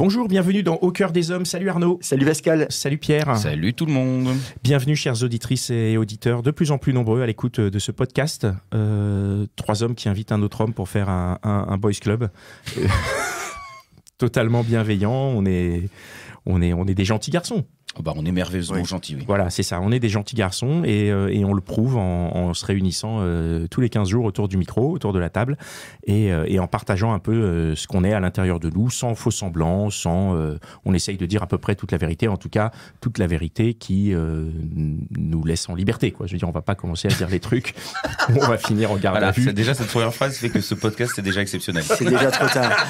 Bonjour, bienvenue dans Au cœur des hommes. Salut Arnaud. Salut Pascal. Salut Pierre. Salut tout le monde. Bienvenue chers auditrices et auditeurs, de plus en plus nombreux à l'écoute de ce podcast. Euh, trois hommes qui invitent un autre homme pour faire un, un boys club. Euh, totalement bienveillant. On est, on est, on est des gentils garçons. Oh, bah, on est merveilleusement gentil. Oui. Voilà, c'est ça. On est des gentils garçons et, euh, et on le prouve en, en se réunissant euh, tous les 15 jours autour du micro, autour de la table et, euh, et en partageant un peu ce qu'on est à l'intérieur de nous, sans faux semblants, sans. on essaye de dire à peu près toute la vérité, en tout cas toute la vérité qui nous laisse en liberté. Quoi. Je veux dire, on va pas commencer à dire les trucs, on va finir en garde à vue. Déjà, cette première phrase fait que ce podcast est déjà exceptionnel. C'est déjà trop tard.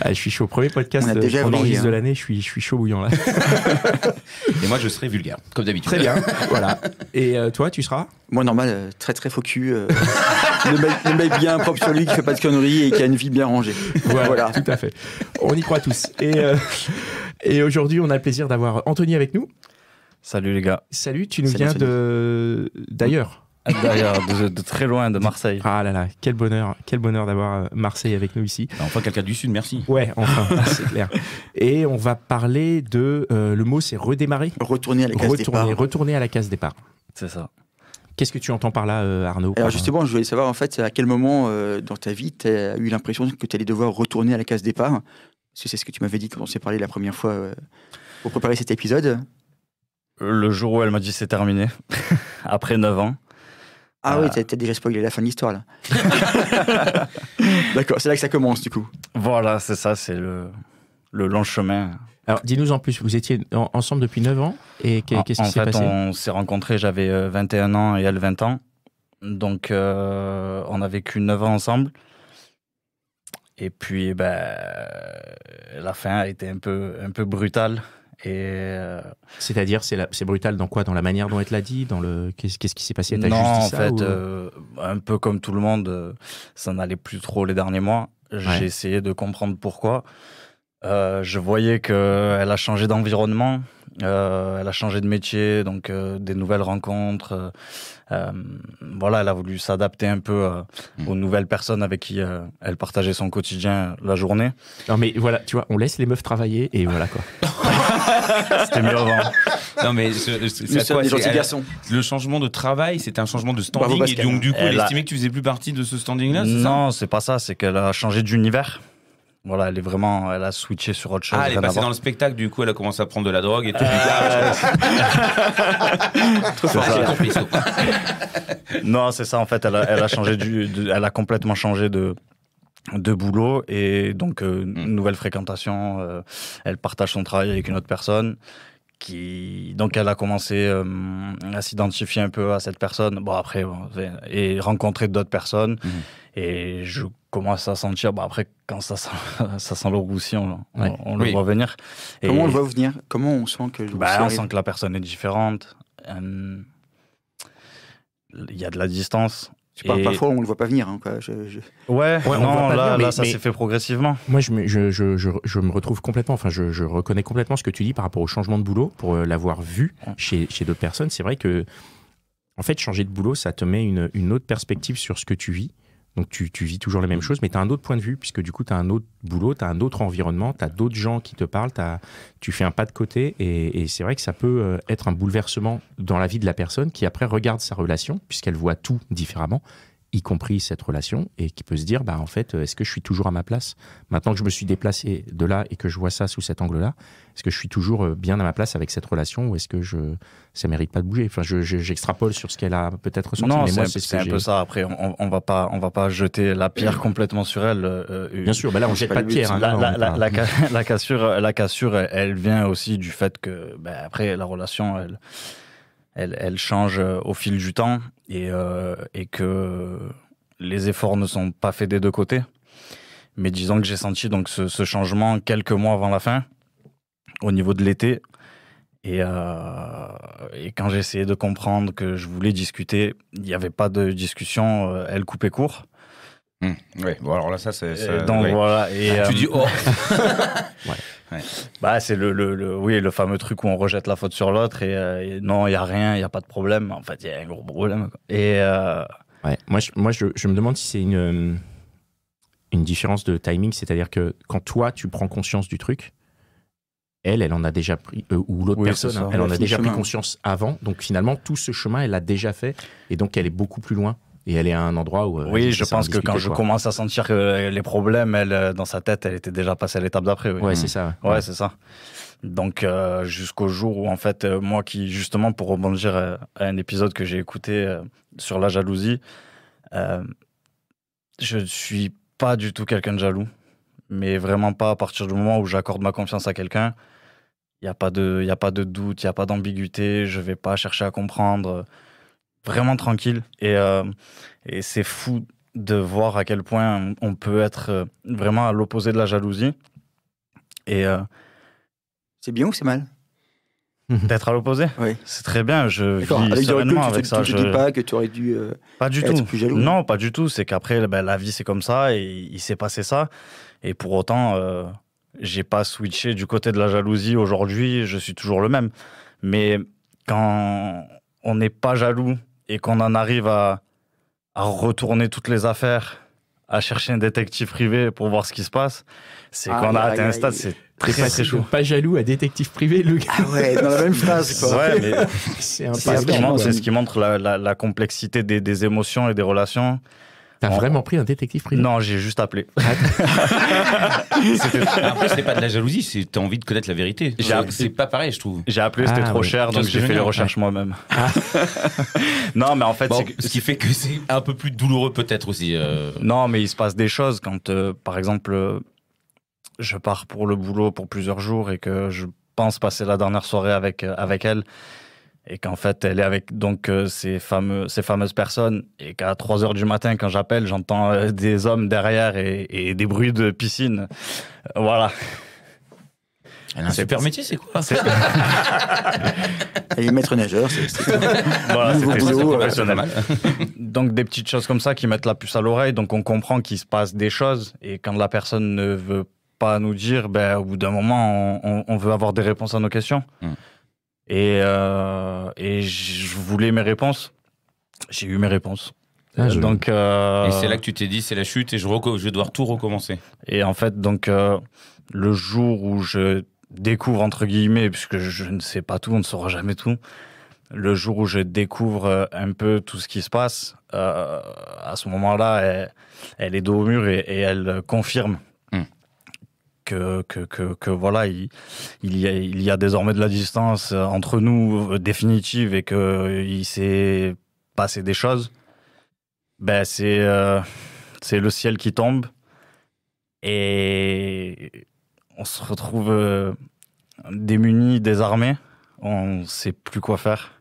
Ah, je suis chaud. Premier podcast hein. de l'année, je suis, je suis chaud bouillant là. et moi, je serai vulgaire, comme d'habitude. Très bien, voilà. Et euh, toi, tu seras Moi, normal, euh, très très faux euh, le, mec, bien propre sur lui, qui fait pas de conneries et qui a une vie bien rangée. Voilà, tout à fait. On y croit tous. Et, et aujourd'hui, on a le plaisir d'avoir Anthony avec nous. Salut les gars. Salut, tu nous viens de d'ailleurs d'ailleurs, de, de, très loin, de Marseille. Ah là là, quel bonheur, quel bonheur d'avoir euh, Marseille avec nous ici. Bah, enfin, quelqu'un du Sud, merci. Ouais, enfin, c'est clair. Et on va parler de. Euh, le mot, c'est redémarrer. Retourner à la case départ. Retourner à la case départ. C'est ça. Qu'est-ce que tu entends par là, euh, Arnaud Alors justement, je voulais savoir en fait à quel moment dans ta vie tu as eu l'impression que tu allais devoir retourner à la case départ. Parce que c'est ce que tu m'avais dit quand on s'est parlé la première fois pour préparer cet épisode. Le jour où elle m'a dit c'est terminé, après 9 ans. Ah oui, euh, t'as déjà spoilé la fin de l'histoire là. D'accord, c'est là que ça commence du coup. Voilà, c'est ça, c'est le, long chemin. Alors, dis-nous en plus, vous étiez ensemble depuis 9 ans et qu'est-ce qui s'est passé On s'est rencontrés, j'avais 21 euh, ans et elle 20 ans. Donc, euh, on a vécu 9 ans ensemble. Et puis, ben, la fin a été un peu, un peu brutale. C'est-à-dire, c'est brutal dans quoi Dans la manière dont elle te l'a dit Dans le Qu'est-ce qui s'est passé Non, en fait, euh, un peu comme tout le monde, euh, ça n'allait plus trop les derniers mois. J'ai essayé de comprendre pourquoi. Euh, je voyais qu'elle a changé d'environnement, elle a changé de métier, donc des nouvelles rencontres. Euh, voilà, elle a voulu s'adapter un peu euh, hmm. aux nouvelles personnes avec qui euh, elle partageait son quotidien la journée. Non, mais voilà, tu vois, on laisse les meufs travailler et voilà quoi. C'était mieux avant. Non, mais c'est Le changement de travail, c'était un changement de standing. et donc, du coup, elle, estimait que tu faisais plus partie de ce standing-là Non, c'est pas ça, c'est qu'elle a changé d'univers. Voilà, elle est vraiment, elle a switché sur autre chose. Ah, elle est passée dans le spectacle, du coup, elle a commencé à prendre de la drogue et tout. non, c'est ça, en fait, elle a, changé elle a complètement changé de, de boulot et donc euh, mm. nouvelle fréquentation. Euh, elle partage son travail avec une autre personne. Qui... Donc elle a commencé euh, à s'identifier un peu à cette personne, bon après, et rencontrer d'autres personnes. Mm. Et je commence à sentir, bah après, quand ça sent, ça sent le on, le voit venir. Et Comment on le voit venir Comment on sent que bah, On sent que la personne est différente. Il y a de la distance. Parfois, on le voit pas venir. Hein, ouais, non, là, ça s'est fait progressivement. Moi, je me, je, je me retrouve complètement, enfin, je, reconnais complètement ce que tu dis par rapport au changement de boulot, pour euh, l'avoir vu chez, chez d'autres personnes. C'est vrai que, en fait, changer de boulot, ça te met une, une autre perspective sur ce que tu vis. Donc tu, vis toujours les mêmes mm. choses, mais tu as un autre point de vue, puisque du coup, tu as un autre boulot, tu as un autre environnement, tu as d'autres gens qui te parlent, tu fais un pas de côté, et, et c'est vrai que ça peut euh, être un bouleversement dans la vie de la personne qui après regarde sa relation, puisqu'elle voit tout différemment, y compris cette relation, et qui peut se dire, bah, en fait, est-ce que je suis toujours à ma place Maintenant que je me suis déplacé de là et que je vois ça sous cet angle-là, est-ce que je suis toujours euh, bien à ma place avec cette relation ou est-ce que je, ça mérite pas de bouger Enfin, j'extrapole je, sur ce qu'elle a peut-être ressenti. Non, c'est un, peu ça. Après, on, on, va pas, on va pas jeter la pierre complètement sur elle. Euh, euh, bien sûr, bah là, on jette pas de pierre. Hein, la, la, cassure, la cassure, elle vient aussi du fait que, bah, après, la relation, elle, elle, elle change au fil du temps et, euh, et que les efforts ne sont pas faits des deux côtés. Mais disons que j'ai senti donc ce, changement quelques mois avant la fin, au niveau de l'été. Et, euh, et, quand j'essayais de comprendre que je voulais discuter, il n'y avait pas de discussion, euh, elle coupait court. Hum, oui, bon alors là ça c'est... Donc voilà. Et, tu euh, dis oh Bah, c'est le, le, oui, le fameux truc où on rejette la faute sur l'autre et, euh, non, il n'y a rien, il n'y a pas de problème. En fait, il y a un gros problème. Et, euh, moi, je, moi je, me demande si c'est une, euh, une différence de timing, c'est-à-dire que quand toi, tu prends conscience du truc, elle, elle en a déjà pris, ou l'autre personne, hein, elle, en a déjà pris conscience avant. Donc finalement, tout ce chemin, elle l'a déjà fait. Et donc, elle est beaucoup plus loin et elle est à un endroit où. Euh, oui, je pense que quand je commence à sentir que les problèmes, elle, euh, dans sa tête, elle était déjà passée à l'étape d'après. Oui. Ouais, mm. c'est ça. Ouais, c'est ça. Donc euh, jusqu'au jour où en fait moi qui justement pour rebondir à un épisode que j'ai écouté sur la jalousie, je ne suis pas du tout quelqu'un de jaloux, mais vraiment pas à partir du moment où j'accorde ma confiance à quelqu'un. Il n'y a, pas de, y a pas de doute, il n'y a pas d'ambiguïté, je ne vais pas chercher à comprendre vraiment tranquille. Euh, et, c'est fou de voir à quel point on peut être euh, vraiment à l'opposé de la jalousie. Et euh, c'est bien ou c'est mal D'être à l'opposé Oui. C'est très bien. Je vis sereinement avec ça. Tu ne je... dis pas que tu aurais dû pas du être tout. plus jaloux Non, pas du tout. C'est qu'après, ben, la vie, c'est comme ça et il s'est passé ça. Et pour autant, j'ai pas switché du côté de la jalousie aujourd'hui. Je suis toujours le même. Mais quand on n'est pas jaloux et qu'on en arrive à, retourner toutes les affaires, à chercher un détective privé pour voir ce qui se passe, c'est qu'on a atteint un stade, c'est très très chaud. Pas jaloux à détective privé, le gars. Ah ouais, dans la même phrase. Ouais, mais c'est ce, qui montre, ce qui montre la, complexité des, des, émotions et des relations. T'as vraiment pris un détective privé Non, j'ai juste appelé. Après, ah, c'est pas de la jalousie, c'est t'as envie de connaître la vérité. C'est pas pareil, je trouve. J'ai appelé, c'était ah, trop cher, donc j'ai fait les recherches ah. moi-même. non, mais en fait, ce qui fait que c'est un peu plus douloureux peut-être aussi. Euh. Non, mais il se passe des choses quand, euh, par exemple, euh, je pars pour le boulot pour plusieurs jours et que je pense passer la dernière soirée avec avec elle et qu'en fait elle est avec donc euh, ces, ces fameuses personnes et qu'à 3 heures du matin quand j'appelle j'entends euh, des hommes derrière et, des bruits de piscine euh, voilà c'est métier, c'est quoi Et est maître nageur, c'est voilà, donc des petites choses comme ça qui mettent la puce à l'oreille, donc on comprend qu'il se passe des choses et quand la personne ne veut pas nous dire, ben, au bout d'un moment, on, veut avoir des réponses à nos questions. Hmm. Et, euh, je voulais mes réponses. J'ai eu mes réponses. Ah, euh, donc, euh, Et c'est là que tu t'es dit, c'est la chute et je, je vais tout recommencer. Et en fait, donc, le jour où je découvre, entre guillemets, puisque je ne sais pas tout, on ne saura jamais tout, le jour où je découvre un peu tout ce qui se passe, à ce moment-là, elle, est dos au mur et elle confirme que, que, que, voilà, il, il, y a, il y a désormais de la distance euh, entre nous euh, définitive et qu'il euh, s'est passé des choses, ben c'est c'est le ciel qui tombe et on se retrouve démunis, désarmés, on sait plus quoi faire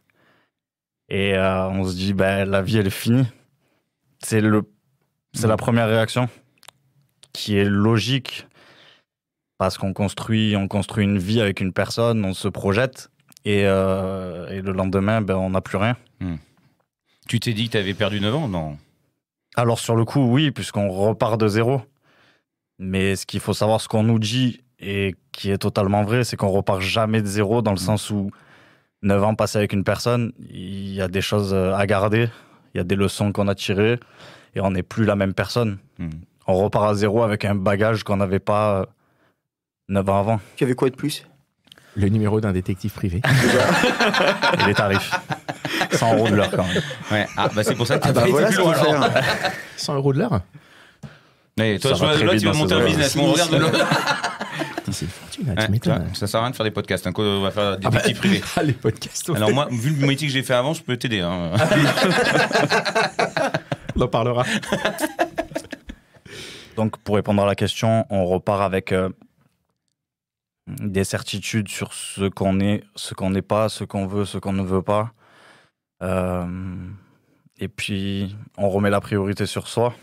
et on se dit ben la vie elle est finie. C'est c'est la première réaction qui est logique parce qu'on construit, on construit une vie avec une personne, on se projette, et, euh, le lendemain, ben, on n'a plus rien. Hmm. Tu t'es dit que tu avais perdu 9 ans, non Alors sur le coup, oui, puisqu'on repart de zéro. Mais ce qu'il faut savoir, ce qu'on nous dit, et qui est totalement vrai, c'est qu'on repart jamais de zéro, dans le hmm. sens où 9 ans passés avec une personne, il y a des choses euh, à garder, il y a des leçons qu'on a tirées, et on n'est plus la même personne. Hmm. On repart à zéro avec un bagage qu'on n'avait pas euh, 9 ans avant. Tu avais quoi de plus Le numéro d'un détective privé. Et les tarifs. 100 euros de l'heure quand même. Ouais. Ah, bah c'est pour ça que tu as ah bah voilà 100 euros de l'heure Mais toi, tu vas monter un business. regarde tu ça sert à rien de faire des podcasts. hein, on va faire des ah, bah, détectives privés. ah, les podcasts, Alors moi, vu le métier que j'ai fait avant, je peux t'aider. Hein. on en parlera. Donc, pour répondre à la question, on repart avec euh, des certitudes sur ce qu'on est, ce qu'on n'est pas, ce qu'on veut, ce qu'on ne veut pas. Euh, et puis, on remet la priorité sur soi.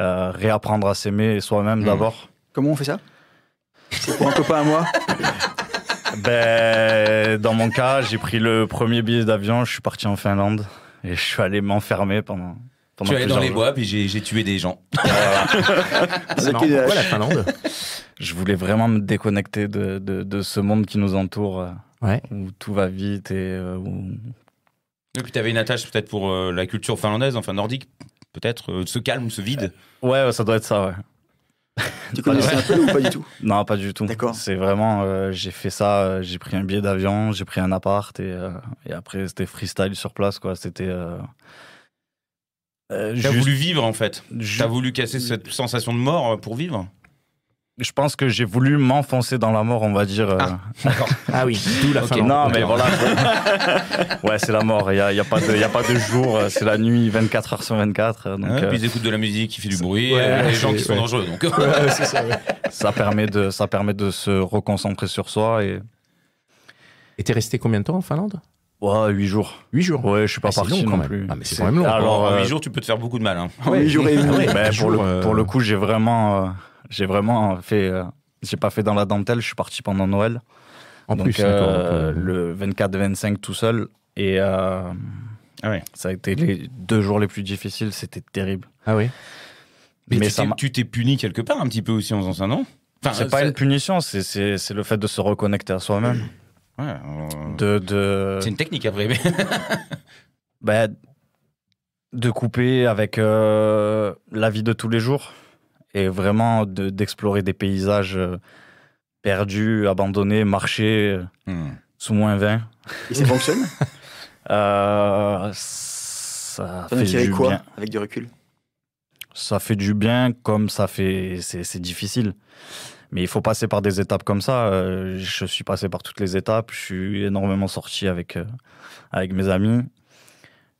Euh, réapprendre à s'aimer soi-même hmm. d'abord. Comment on fait ça C'est pour un copain à moi ben, Dans mon cas, j'ai pris le premier billet d'avion, je suis parti en Finlande et je suis allé m'enfermer pendant pendant suis allé dans les bois, puis j'ai tué des gens. la Finlande je voulais vraiment me déconnecter de, de, ce monde qui nous entoure, euh, où tout va vite et euh, où... puis tu avais une attache peut-être pour euh, la culture finlandaise, enfin nordique, peut-être, euh, ce calme, ce vide. Ouais, ça doit être ça, ouais. Tu connaissais un peu ou pas du tout Non, pas du tout. D'accord. C'est vraiment, j'ai fait ça, j'ai pris un billet d'avion, j'ai pris un appart et, et après c'était freestyle sur place, quoi. C'était. T'as voulu vivre en fait. T'as voulu casser cette sensation de mort pour vivre je pense que j'ai voulu m'enfoncer dans la mort, on va dire. Euh. Ah, ah, oui, d'où la okay. Non, mais voilà. ouais, c'est la mort. Il n'y a, a, pas de, jour, euh, c'est la nuit 24 heures sur 24. Euh, donc, et ah, puis ils écoutent de la musique, qui fait du bruit, ouais, les gens qui sont dangereux. Donc. ça, permet de, ça permet de se reconcentrer sur soi. Et t'es resté combien de temps en Finlande Ouais, 8 jours. 8 jours Ouais, je suis pas ah, parti quand même. Ah, mais c'est quand même long. Alors, 8 jours, tu peux te faire beaucoup de mal. Hein. Ouais, 8 jours et pour, pour, le, coup, j'ai vraiment. J'ai vraiment fait. Euh, j'ai pas fait dans la dentelle, je suis parti pendant Noël. En donc, plus, euh, euh le 24-25 tout seul. Et euh, ah ouais. ça a été les deux jours les plus difficiles, c'était terrible. Ah oui. Mais, tu t'es puni quelque part un petit peu aussi en faisant ça, non C'est pas une punition, c'est le fait de se reconnecter à soi-même. Ouais, de, de... C'est une technique après. Mais... Bah, de couper avec la vie de tous les jours et vraiment d'explorer des paysages euh, perdus, abandonnés, marchés, euh, hmm. sous moins 20. Et ça fonctionne euh, Ça fait du bien. avec du recul Ça fait du bien comme ça fait... C'est difficile. Mais il faut passer par des étapes comme ça. je suis passé par toutes les étapes. Je suis énormément sorti avec, avec mes amis.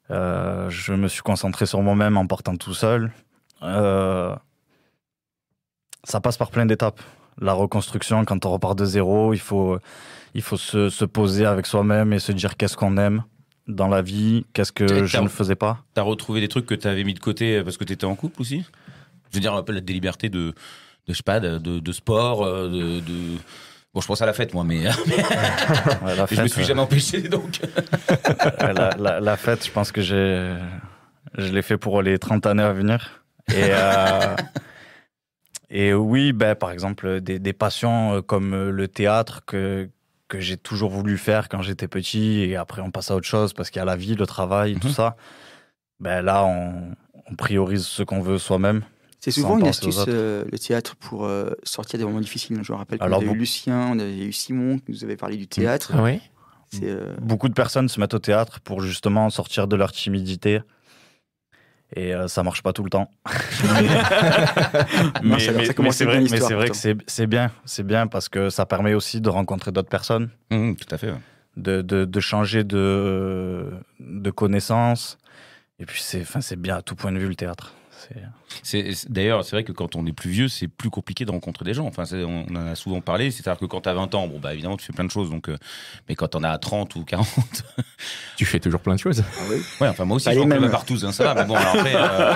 je me suis concentré sur moi-même en partant tout seul ça passe par plein d'étapes. La reconstruction, quand on repart de zéro, il faut, il faut se, poser avec soi-même et se dire qu'est-ce qu'on aime dans la vie, qu'est-ce que je ne faisais pas. T'as retrouvé des trucs que t'avais mis de côté euh, parce que t'étais en couple aussi Je veux dire, on appelle des libertés de, de je sais pas, de, de sport, euh, de... Bon, je pense à la fête, moi, mais, je me suis jamais empêché, donc. la, fête, je pense que j'ai, je l'ai fait pour les 30 années à venir. Et, euh, et oui, ben, par exemple, des, passions euh, comme euh, le théâtre que, j'ai toujours voulu faire quand j'étais petit, et après on passe à autre chose parce qu'il y a la vie, le travail, tout mhm. ça. Ben là, on, priorise ce qu'on veut soi-même. C'est souvent une astuce, euh, le théâtre, pour sortir des moments difficiles. Je me rappelle qu'on avait vous... eu Lucien, on avait eu Simon qui nous avait parlé du théâtre. Beaucoup de personnes se mettent au théâtre pour justement sortir de leur timidité, et euh, ça marche pas tout le temps. mais, c'est vrai, que c'est bien. C'est bien parce que ça permet aussi de rencontrer d'autres personnes. Mmh, tout à fait. De, changer de, de connaissances. Et puis c'est bien à tout point de vue le théâtre. D'ailleurs, c'est vrai que quand on est plus vieux, c'est plus compliqué de rencontrer des gens. Enfin, on, en a souvent parlé. C'est-à-dire que quand tu as 20 ans, bon, bah, évidemment, tu fais plein de choses. Donc, euh, mais quand on as 30 ou 40. tu fais toujours plein de choses. Ah ouais, enfin, moi aussi, je suis partout, hein, ça va. Mais bon, euh,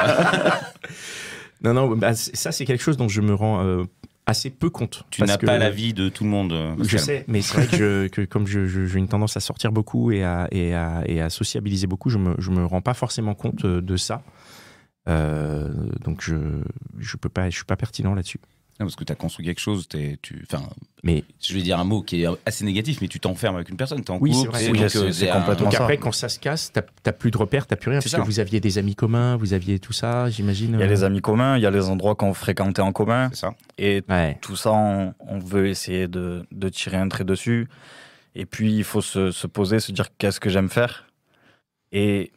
non, non, bah, ça, c'est quelque chose dont je me rends. Euh, assez peu compte. Tu n'as pas la vie de tout le monde. Je sais, mais c'est vrai que, comme j'ai une tendance à sortir beaucoup et à, et à, sociabiliser beaucoup, je ne me, rends pas forcément compte de ça. Euh, donc je je peux pas, je suis pas pertinent là-dessus. parce que tu as construit quelque chose, tu, enfin, mais je vais dire un mot qui est assez négatif, mais tu t'enfermes avec une personne, t'es en couple. Oui, c'est Donc après, quand ça se casse, t'as plus de repères, t'as plus rien, parce que vous aviez des amis communs, vous aviez tout ça, j'imagine. Il y a euh. les amis communs, il y a les endroits qu'on fréquentait en commun, et tout ça, on, on, veut essayer de, de tirer un trait dessus. Et puis, il faut se, se poser, se dire qu'est-ce que j'aime faire. Et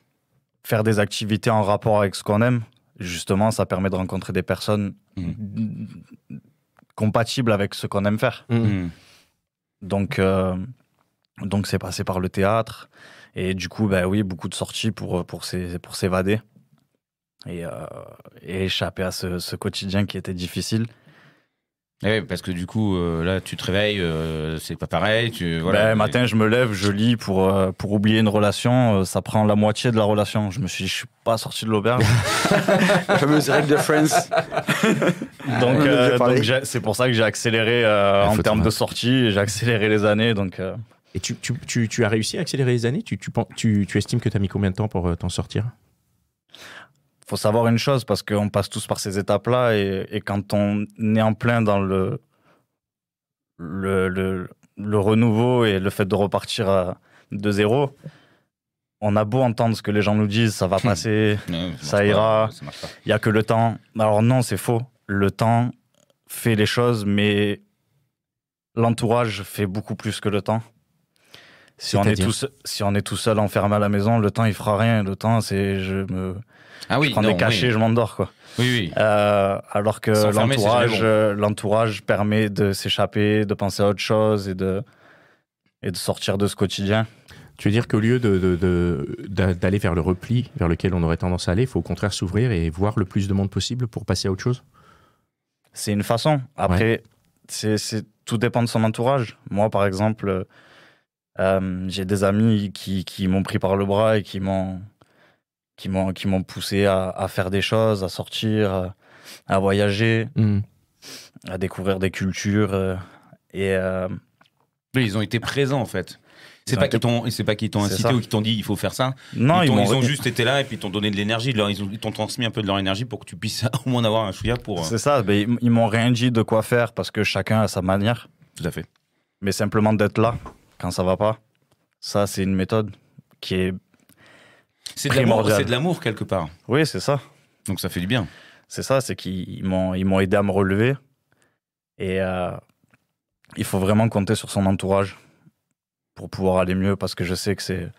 faire des activités en rapport avec ce qu'on aime, justement, ça permet de rencontrer des personnes mhm. compatibles avec ce qu'on aime faire. Mhm. Mhm. Donc, euh, donc c'est passé par le théâtre. Et du coup, bah oui, beaucoup de sorties pour, pour s'évader euh, et, échapper à ce, quotidien qui était difficile. Eh oui, parce que du coup, euh, là, tu te réveilles, euh, c'est pas pareil. Tu, voilà, ben, matin, je me lève, je lis pour, euh, pour oublier une relation. ça prend la moitié de la relation. Je me suis je suis pas sorti de l'auberge. la fameuse règle de Friends. donc, c'est pour ça que j'ai accéléré en termes de sortie. J'ai accéléré les années. Donc, Et tu, tu, tu, as réussi à accélérer les années tu, tu, tu estimes que tu as mis combien de temps pour t'en sortir faut savoir une chose, parce qu'on passe tous par ces étapes-là, et, quand on est en plein dans le, le, le, renouveau et le fait de repartir à, euh, de zéro, on a beau entendre ce que les gens nous disent, ça va hmm. passer, ça, ça ira, il n'y a que le temps. Alors non, c'est faux. Le temps fait les choses, mais l'entourage fait beaucoup plus que le temps. Si on, est tout seul, si on est tout seul enfermé à la maison, le temps il fera rien. Le temps, c'est je me. Ah oui, prends des cachets, je m'endors quoi. Oui, oui. Euh, alors que l'entourage, l'entourage permet de s'échapper, de penser à autre chose et de et de sortir de ce quotidien. Tu veux dire qu'au lieu d'aller de, de, vers le repli vers lequel on aurait tendance à aller, il faut au contraire s'ouvrir et voir le plus de monde possible pour passer à autre chose C'est une façon. Après, c'est tout dépend de son entourage. Moi, par exemple, euh, euh, j'ai des amis qui, qui m'ont pris par le bras et qui m'ont qui m'ont qui m'ont poussé à, faire des choses, à sortir, à voyager, hmm. à découvrir des cultures euh, et euh, ils ont été présents en fait. C'est pas, pas qu'ils t'ont incité ou qu'ils t'ont dit il faut faire ça. Non, ils, ont, juste été là et puis t'ont donné de l'énergie. Ils t'ont transmis un peu de leur énergie pour que tu puisses au moins avoir un chouïa pour. C'est ça, ils, ils m'ont rien dit de quoi faire parce que chacun a sa manière. Tout à fait. Mais simplement d'être là quand ça va pas. Ça, c'est une méthode qui est. C'est de l'amour quelque part. Oui, c'est ça. Donc ça fait du bien. C'est ça, c'est qu'ils m'ont aidé à me relever. Et euh, il faut vraiment compter sur son entourage pour pouvoir aller mieux parce que je sais que c'est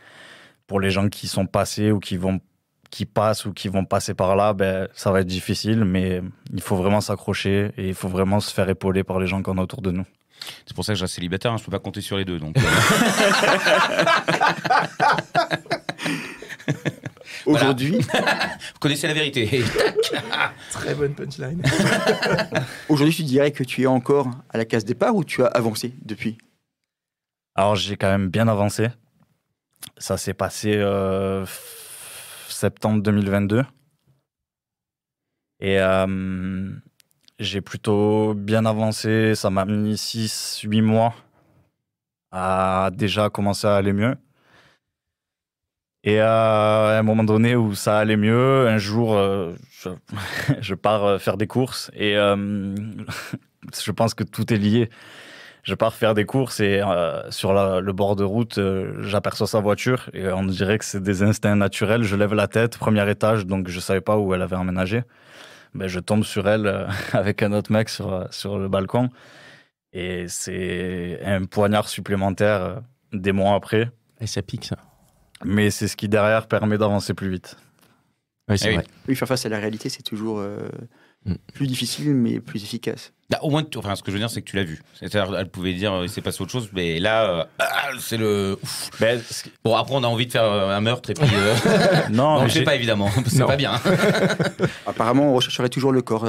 pour les gens qui sont passés ou qui vont qui passent ou qui vont passer par là, ben, ça va être difficile, mais il faut vraiment s'accrocher et il faut vraiment se faire épauler par les gens qu'on a autour de nous. C'est pour ça que je reste célibataire, je hein, je peux pas compter sur les deux. Donc, euh. Aujourd'hui. Vous connaissez la vérité. Très bonne punchline. Aujourd'hui, tu dirais que tu es encore à la case départ ou tu as avancé depuis Alors, j'ai quand même bien avancé. Ça s'est passé euh, septembre 2022. Et euh, j'ai plutôt bien avancé. Ça m'a mis 6-8 mois à déjà commencer à aller mieux. Et à un moment donné où ça allait mieux, un jour, euh, je, pars euh, faire des courses et euh, je pense que tout est lié. Je pars faire des courses et sur le bord de route, j'aperçois sa voiture et on dirait que c'est des instincts naturels. Je lève la tête, premier étage, donc je savais pas où elle avait emménagé ben, je tombe sur elle euh, avec un autre mec sur, euh, sur le balcon. Et c'est un poignard supplémentaire euh, des mois après. Et ça pique, ça. Mais c'est ce qui, derrière, permet d'avancer plus vite. Oui, c'est eh vrai. faire face à la réalité, c'est toujours mm. plus difficile, mais plus efficace. Bah, au moins, ce que je veux dire, c'est que tu l'as vu. C'est-à-dire, elle pouvait dire, euh, il s'est passé autre chose, mais là, euh, ah, c'est le. Bon, après, on a envie de faire euh, un meurtre et puis. Non, j'ai- pas évidemment, c'est pas bien. Apparemment, on rechercherait toujours le corps.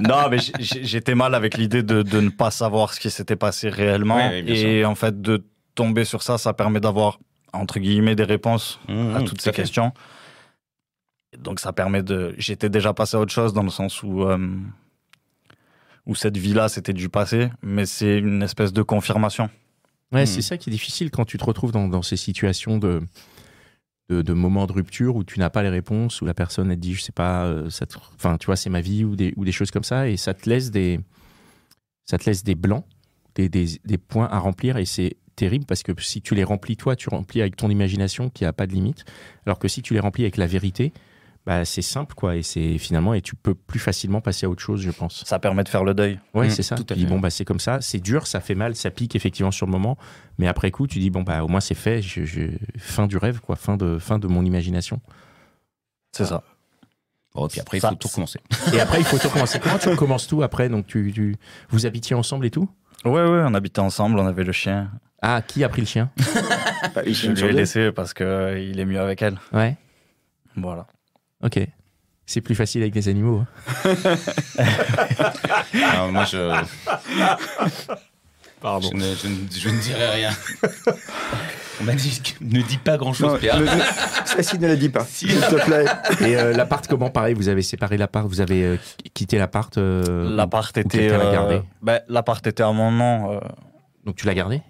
Non, mais j'étais mal avec l'idée de, ne pas savoir ce qui s'était passé réellement. et en fait, de tomber sur ça, ça permet d'avoir, entre guillemets, des réponses à mmh, mmh, toutes ces questions. Donc, ça permet de. J'étais déjà passé à autre chose dans le sens où où cette vie-là, c'était du passé, mais c'est une espèce de confirmation. Ouais, hmm. c'est ça qui est difficile quand tu te retrouves dans, ces situations de, de, moments de rupture où tu n'as pas les réponses, où la personne elle dit, je sais pas, euh, enfin, tu vois, c'est ma vie ou des, ou des choses comme ça, et ça te laisse des, ça te laisse des blancs, des, des points à remplir, et c'est terrible parce que si tu les remplis toi, tu remplis avec ton imagination qui a pas de limite, alors que si tu les remplis avec la vérité, bah, c'est simple, quoi. Et c'est finalement, et tu peux plus facilement passer à autre chose, je pense. Ça permet de faire le deuil. Oui, mmh, c'est ça. Tout tu dis, bon, bah, c'est comme ça, c'est dur, ça fait mal, ça pique effectivement sur le moment. Mais après coup, tu dis, bon, bah, au moins c'est fait, je, fin du rêve, quoi, fin de, fin de mon imagination. C'est ça. Oh, après, il faut tout recommencer. Et après, il faut tout recommencer. Comment tu recommences tout après Donc, tu, vous habitiez ensemble et tout Ouais, ouais, on habitait ensemble, on avait le chien. Ah, qui a pris le chien bah, Je l'ai laissé parce qu'il euh, est mieux avec elle. Ouais. Voilà. Ok. C'est plus facile avec des animaux. non, hein. ah, moi, je. Pardon. Je ne, je ne dirai rien. On m'a dit ne dis pas grand-chose, Pierre. ne le dis pas, s'il te plaît. Et euh, l'appart, comment pareil Vous avez séparé l'appart, vous avez quitté euh, quitté l'appart euh, la L'appart était. L'a part l'appart était à mon nom. Donc tu l'as gardé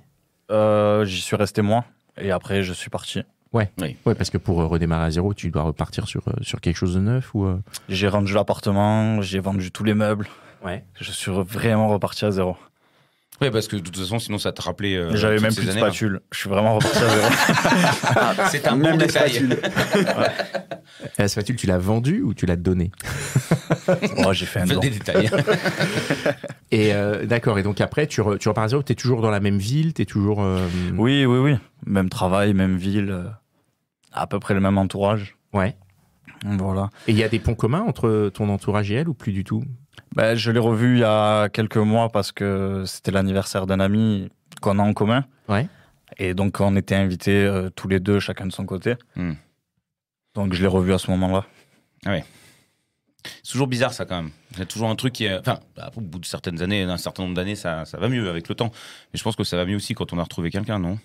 J'y suis resté moi, et après je suis parti. Ouais. Oui. parce que pour euh, redémarrer à zéro, tu dois repartir sur, euh, sur quelque chose de neuf ou. Euh? J'ai rendu l'appartement, j'ai vendu tous les meubles. Ouais. Je suis vraiment reparti à zéro. Oui, parce que de toute façon, sinon ça te rappelait. Euh, J'avais même plus de spatule. Je suis vraiment reparti à zéro. Ah, c'est un même bon détail. La spatule, tu l'as vendue ou tu l'as donnée Moi, oh, j'ai fait un don. des détails. et euh, d'accord. Et donc après, tu, tu repars à zéro. Tu es toujours dans la même ville tu es toujours. Euh, oui, oui, oui. Même travail, même ville. À peu près le même entourage. Ouais. Voilà. Et il y a des ponts communs entre ton entourage et elle ou plus du tout ben, je l'ai revu il y a quelques mois parce que c'était l'anniversaire d'un ami qu'on a en commun. Et donc, on était invités euh, tous les deux, chacun de son côté. Hmm. Donc, je l'ai revu à ce moment-là. Ah C'est toujours bizarre, ça, quand même. a toujours un truc qui est. Enfin, bah, au bout de certaines années, d'un certain nombre d'années, ça, ça va mieux avec le temps. Mais je pense que ça va mieux aussi quand on a retrouvé quelqu'un, non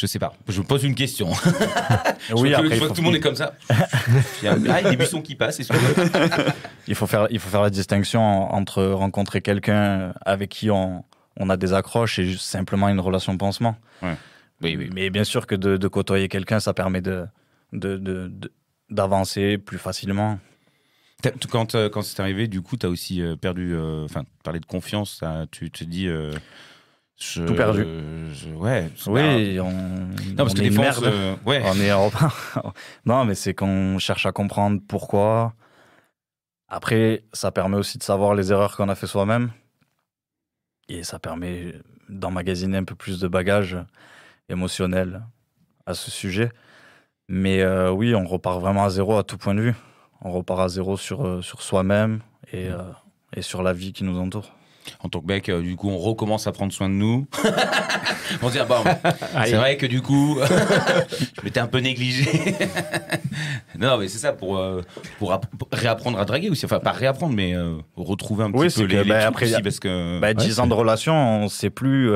je sais pas. Je me pose une question. oui, je après, vois que tout le monde est comme ça. Ah, il y a des buissons qui passent. il, faut faire, il faut faire la distinction entre rencontrer quelqu'un avec qui on, a des accroches et simplement une relation pansement. Oui, Mais bien sûr que de, côtoyer quelqu'un, ça permet de, d'avancer plus facilement. Quand, euh, quand c'est arrivé, du coup, tu as aussi euh, perdu. Euh, enfin, parler de confiance. Tu te dis tout perdu. ouais. Oui, on, non, parce que est une On non, mais c'est qu'on cherche à comprendre pourquoi. Après, ça permet aussi de savoir les erreurs qu'on a fait soi-même. Et ça permet d'emmagasiner un peu plus de bagages émotionnels à ce sujet. Mais euh, oui, on repart vraiment à zéro à tout point de vue. On repart à zéro sur, euh, sur soi-même et, mm. euh, et sur la vie qui nous entoure en tant que mec, euh, du coup, on recommence à prendre soin de nous. on se dit, ah, bon, bah, ah, c'est vrai que du coup, je m'étais un peu négligé. non, mais c'est ça pour, euh, pour réapprendre à draguer aussi. Enfin, pas réapprendre, mais euh, retrouver un petit peu les, que, bah, les après, parce que. Bah, ans de relation, on sait plus.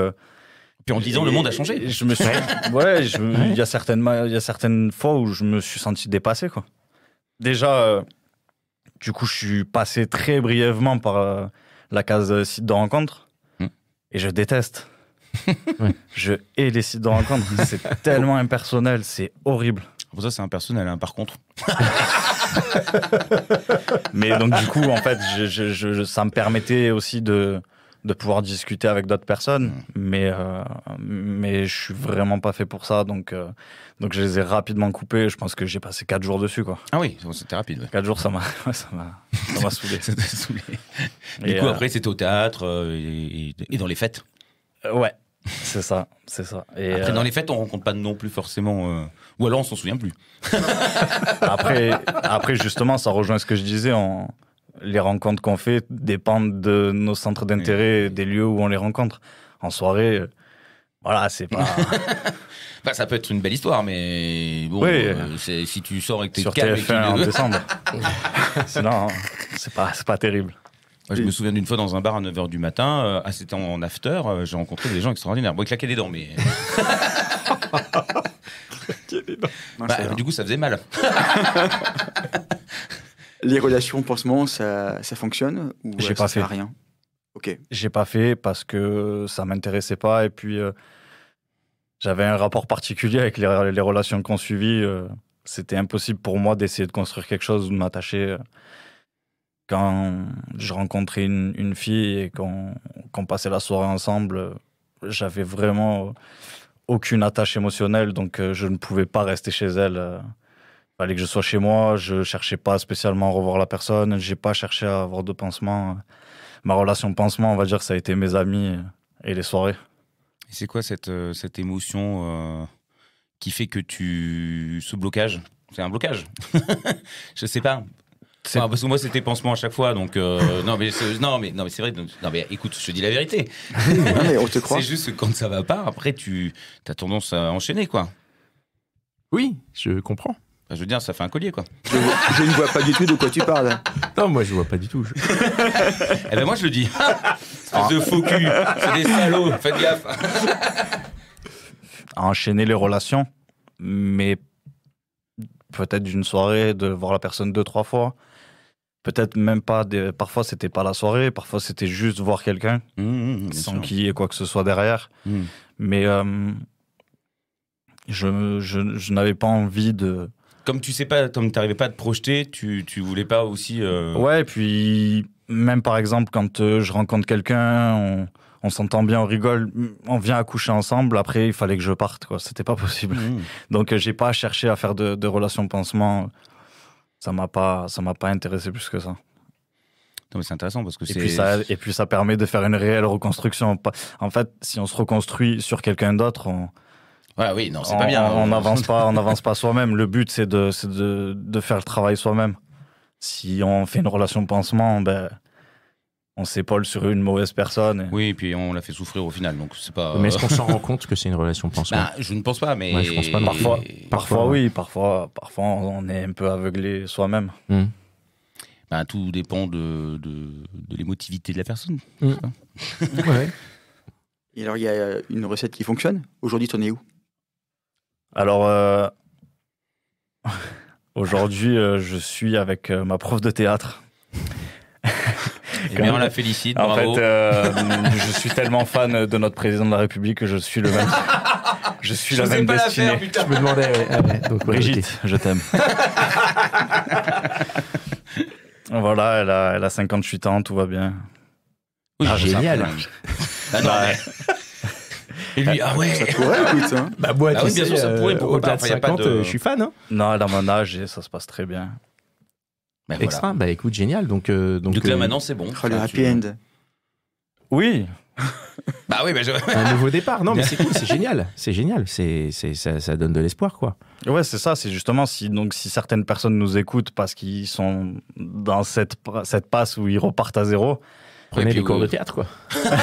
Puis en 10 ans, le monde a changé. Je me suis. ouais, il y, a certaines, y certaines fois où je me suis senti dépassé, quoi. Déjà, du coup, je suis passé très brièvement par la case euh, site de rencontre. Hmm. Et je déteste. je hais les sites de rencontre. C'est tellement impersonnel, c'est horrible. Pour ah, ça, c'est impersonnel, hein, par contre. Mais donc, du coup, en fait, ça me permettait aussi de, pouvoir discuter avec d'autres personnes, hmm. mais, euh, mais je suis vraiment pas fait pour ça, donc, euh, donc je les ai rapidement coupés. Je pense que j'ai passé quatre jours dessus. Quoi. Ah oui, c'était rapide. 4 jours, ça ça m'a... Ça Du coup, euh, après, c'était au théâtre euh, et, dans les fêtes. Euh, ouais, c'est ça, c'est ça. Et après, dans les fêtes, on rencontre pas non plus forcément. Ou alors, on s'en souvient plus. après, après, justement, ça rejoint ce que je disais. en les rencontres qu'on fait dépendent de nos centres d'intérêt, des lieux où on les rencontre. En soirée, voilà, c'est pas. ça peut être une belle histoire, mais bon, euh, si tu sors avec que t'es Sur TF1 en décembre. Hein. c'est pas, c'est pas terrible. je me souviens d'une fois dans un bar à 9h du matin, euh, ah, c'était en after, euh, j'ai rencontré des gens extraordinaires. Bon, ils claquaient des dents, mais. Bah, du coup, ça faisait mal. Les relations, pour ce moment, ça, ça fonctionne ou J'ai ça pas sert à rien Ok. J'ai pas fait parce que ça m'intéressait pas et puis euh, j'avais un rapport particulier avec les, relations qu'on suivit. Euh, c'était impossible pour moi d'essayer de construire quelque chose ou de m'attacher. Euh, quand je rencontrais une, fille et qu'on passait la soirée ensemble, j'avais vraiment aucune attache émotionnelle, donc je ne pouvais pas rester chez elle. Il fallait que je sois chez moi, je cherchais pas spécialement à revoir la personne, j'ai pas cherché à avoir de pansement ma relation pansement, on va dire, ça a été mes amis et les soirées. Et c'est quoi cette, euh, cette émotion euh, qui fait que tu. ce blocage C'est un blocage Je sais pas. parce que moi c'était pansement à chaque fois, donc euh, non mais non mais non mais c'est vrai. non mais écoute, je te dis la vérité. on te croit. C'est juste que quand ça va pas, après tu as tendance à enchaîner quoi. Oui, je comprends je veux dire, ça fait un collier, quoi. Je, ne vois pas du tout de quoi tu parles. Non, moi, je vois pas du tout. eh ben, moi, je le dis. Espèce de faux cul. C'est des salauds. Faites gaffe. Enchaîner les relations, mais peut-être d'une soirée, de voir la personne deux, trois fois. Peut-être même pas. Des... Parfois, c'était pas la soirée. Parfois, c'était juste voir quelqu'un mmh, mmh, sans qu'il y ait quoi que ce soit derrière. Mmh. Mais euh, je, je n'avais pas envie de comme tu sais pas, comme t'arrivais pas à te projeter, tu, tu voulais pas aussi. Euh, ouais, et puis même par exemple quand euh, je rencontre quelqu'un, on, s'entend bien, on rigole, on vient à coucher ensemble. Après, il fallait que je parte, quoi. C'était pas possible. Mmh. Donc euh, j'ai pas cherché à faire de, de relations pansement. Ça m'a pas, ça m'a pas intéressé plus que ça. C'est intéressant parce que c'est. Et, et, puis ça permet de faire une réelle reconstruction. En fait, si on se reconstruit sur quelqu'un d'autre, on, oui, non, c'est pas bien. On hein. n'avance pas, on avance pas soi-même. Le but, c'est de, faire le travail soi-même. Si on fait une relation pansement, ben, on s'épaule sur une mauvaise personne. Oui, puis on la fait souffrir au final, donc c'est pas. Mais est-ce qu'on s'en euh, rend compte que c'est une relation pansement bah, Je ne pense pas, mais. Parfois, parfois, oui, parfois, parfois on est un peu aveuglé soi-même. Hmm. Bah, tout dépend de, l'émotivité de la personne. Hmm. Et alors, il y a une recette qui fonctionne. Aujourd'hui, tu en où alors, euh, aujourd'hui, euh, je suis avec euh, ma prof de théâtre. Et eh bien, on la félicite. En fait, je suis tellement fan de notre président de la République que je suis le même. Je suis je la même destinée. La faire, je me demandais. donc, Brigitte, je t'aime. voilà, elle a, elle a 58 ans, tout va bien. Oui, ah, génial. Ah, non, bah, Et lui, ah, ah ouais Ça pourrait, écoute. Hein. Bah, moi, ah oui, bien sûr, ça euh, pourrait. Pourquoi pas euh, je suis fan. Hein. Non, dans mon âge, ça se passe très bien. Ben, Extra, bah écoute, génial. Donc, euh, donc, là, maintenant, c'est bon. Oh, le happy end. Oui. bah oui, bah je... un nouveau départ. Non, mais c'est cool, c'est génial, c'est génial, c'est, ça, ça, donne de l'espoir, quoi. Ouais, c'est ça. C'est justement si donc si certaines personnes nous écoutent parce qu'ils sont dans cette cette passe où ils repartent à zéro, Prenez cours de théâtre, quoi.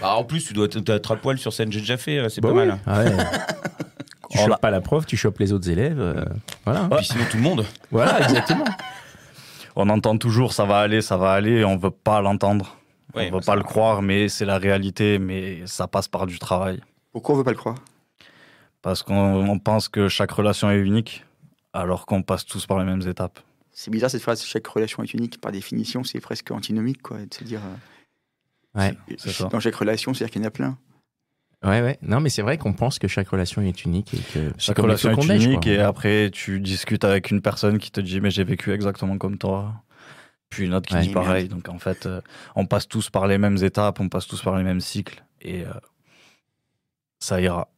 Bah, en plus, tu dois être à poil sur scène, j'ai déjà fait, euh, c'est bah pas mal. Ah tu chopes pas la prof, tu chopes les autres élèves. Euh, voilà. Puis sinon, tout le monde. Voilà, exactement. on entend toujours ça va aller, ça va aller, on veut pas l'entendre. on veut pas le croire, mais c'est la réalité, mais ça passe par du travail. Pourquoi on veut pas le croire Parce qu'on pense que chaque relation est unique, alors qu'on passe tous par les mêmes étapes. C'est bizarre cette phrase, chaque relation est unique. Par définition, c'est presque antinomique, quoi. De se dire. Euh, dans chaque relation, c'est-à-dire qu'il y en a plein. Ouais, ouais. Non, mais c'est vrai qu'on pense que chaque relation est unique et que chaque relation est unique. Et après, tu discutes avec une personne qui te dit, mais j'ai vécu exactement comme toi. Puis une autre qui dit pareil. Donc en fait, euh, on passe tous par les mêmes étapes, on passe tous par les mêmes cycles. Et euh, ça ira.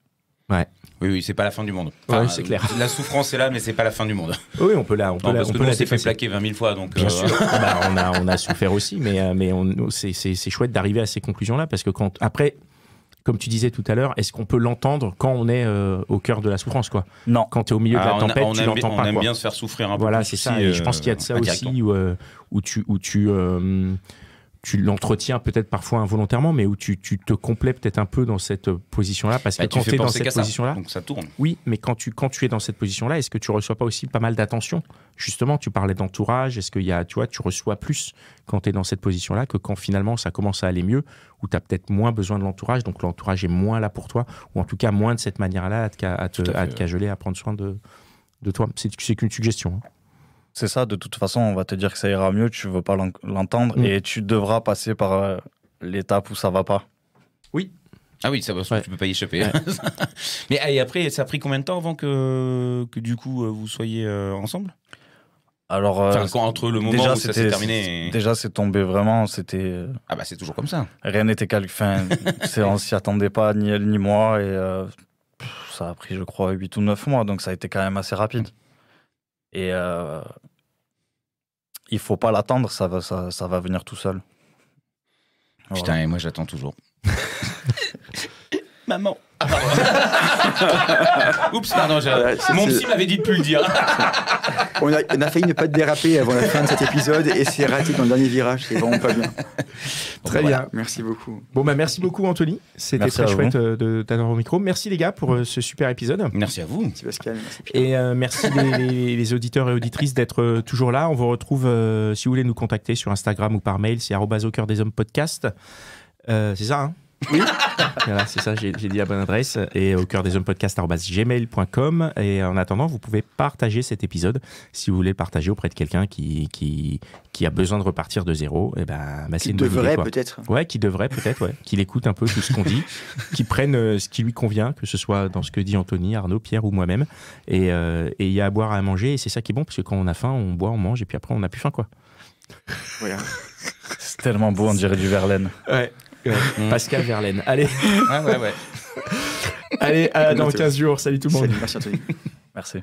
Ouais. Oui, oui, c'est pas la fin du monde. c'est clair. La souffrance est là, mais c'est pas la fin du monde. Oui, on peut la, on peut nous, s'est fait plaquer 20 000 fois, donc. Bien euh, sûr. Bah, on a, on a souffert aussi, mais, euh, mais on, c'est chouette d'arriver à ces conclusions-là, parce que quand après, comme tu disais tout à l'heure, est-ce qu'on peut l'entendre quand on est euh, au cœur de la souffrance, quoi Non. Quand tu es au milieu de la ah, tempête, tu l'entends pas. On aime bien se faire souffrir un peu. Voilà, c'est ça. je pense qu'il y a de ça aussi où, où, tu, où tu tu l'entretiens peut-être parfois involontairement, mais où tu, te complais peut-être un peu dans cette position-là, parce que bah, quand tu es dans cette position-là, ça tourne. Oui, mais quand tu, quand tu es dans cette position-là, est-ce que tu reçois pas aussi pas mal d'attention Justement, tu parlais d'entourage, est-ce qu'il y a, tu vois, tu reçois plus quand tu es dans cette position-là que quand finalement ça commence à aller mieux, où tu as peut-être moins besoin de l'entourage, donc l'entourage est moins là pour toi, ou en tout cas moins de cette manière-là à te, à, te, cajoler, à prendre soin de, de toi. C'est, qu'une suggestion. Hein c'est ça, de toute façon, on va te dire que ça ira mieux, tu veux pas l'entendre mm. et tu devras passer par euh, l'étape où ça va pas. Oui. Ah oui, ça va, tu peux pas y échapper. Mais et après, ça a pris combien de temps avant que, que du coup euh, vous soyez euh, ensemble alors, quand, entre le moment déjà, où ça s'est terminé. Déjà, c'est tombé vraiment. C'était. Ah bah, c'est toujours comme ça. Rien n'était calculé. Enfin, on s'y attendait pas, ni elle ni moi. Et ça a pris, je crois, 8 ou 9 mois. Donc, ça a été quand même assez rapide. Et il faut pas l'attendre, ça va, ça, va venir tout seul. Putain, et moi j'attends toujours. Maman. Ah, Oups, pardon, mon psy m'avait dit de plus le dire. on, a, failli ne pas déraper avant la fin de cet épisode et c'est raté dans le dernier virage, c'est vraiment pas bien. Très bien. Merci beaucoup. Bon, bah, merci beaucoup, Anthony. C'était très chouette euh, d'avoir de au micro. Merci les gars pour euh, ce super épisode. Merci à vous. Merci Pascal. Merci et euh, merci les, auditeurs et auditrices d'être toujours là. On vous retrouve si vous voulez nous contacter sur Instagram ou par mail, c'est au des hommes podcast. c'est ça, hein oui. voilà, c'est ça, j'ai dit la bonne adresse. Euh, et au cœur des hommes gmail.com. Et en attendant, vous pouvez partager cet épisode si vous voulez le partager auprès de quelqu'un qui, qui, qui, a besoin de repartir de zéro. Et eh ben, bah, devrait peut-être. Ouais, qui devrait peut-être, ouais. Qu'il écoute un peu tout ce qu'on dit, qu'il prenne euh, ce qui lui convient, que ce soit dans ce que dit Anthony, Arnaud, Pierre ou moi-même. Euh, et il y a à boire, à manger. Et c'est ça qui est bon, parce que quand on a faim, on boit, on mange, et puis après, on n'a plus faim, quoi. c'est tellement beau, on dirait du Verlaine. Ouais. Mm. Pascal Verlaine. Allez. Ouais, ouais, ouais. Allez, dans 15 jours. Salut tout le monde. merci à toi. Merci.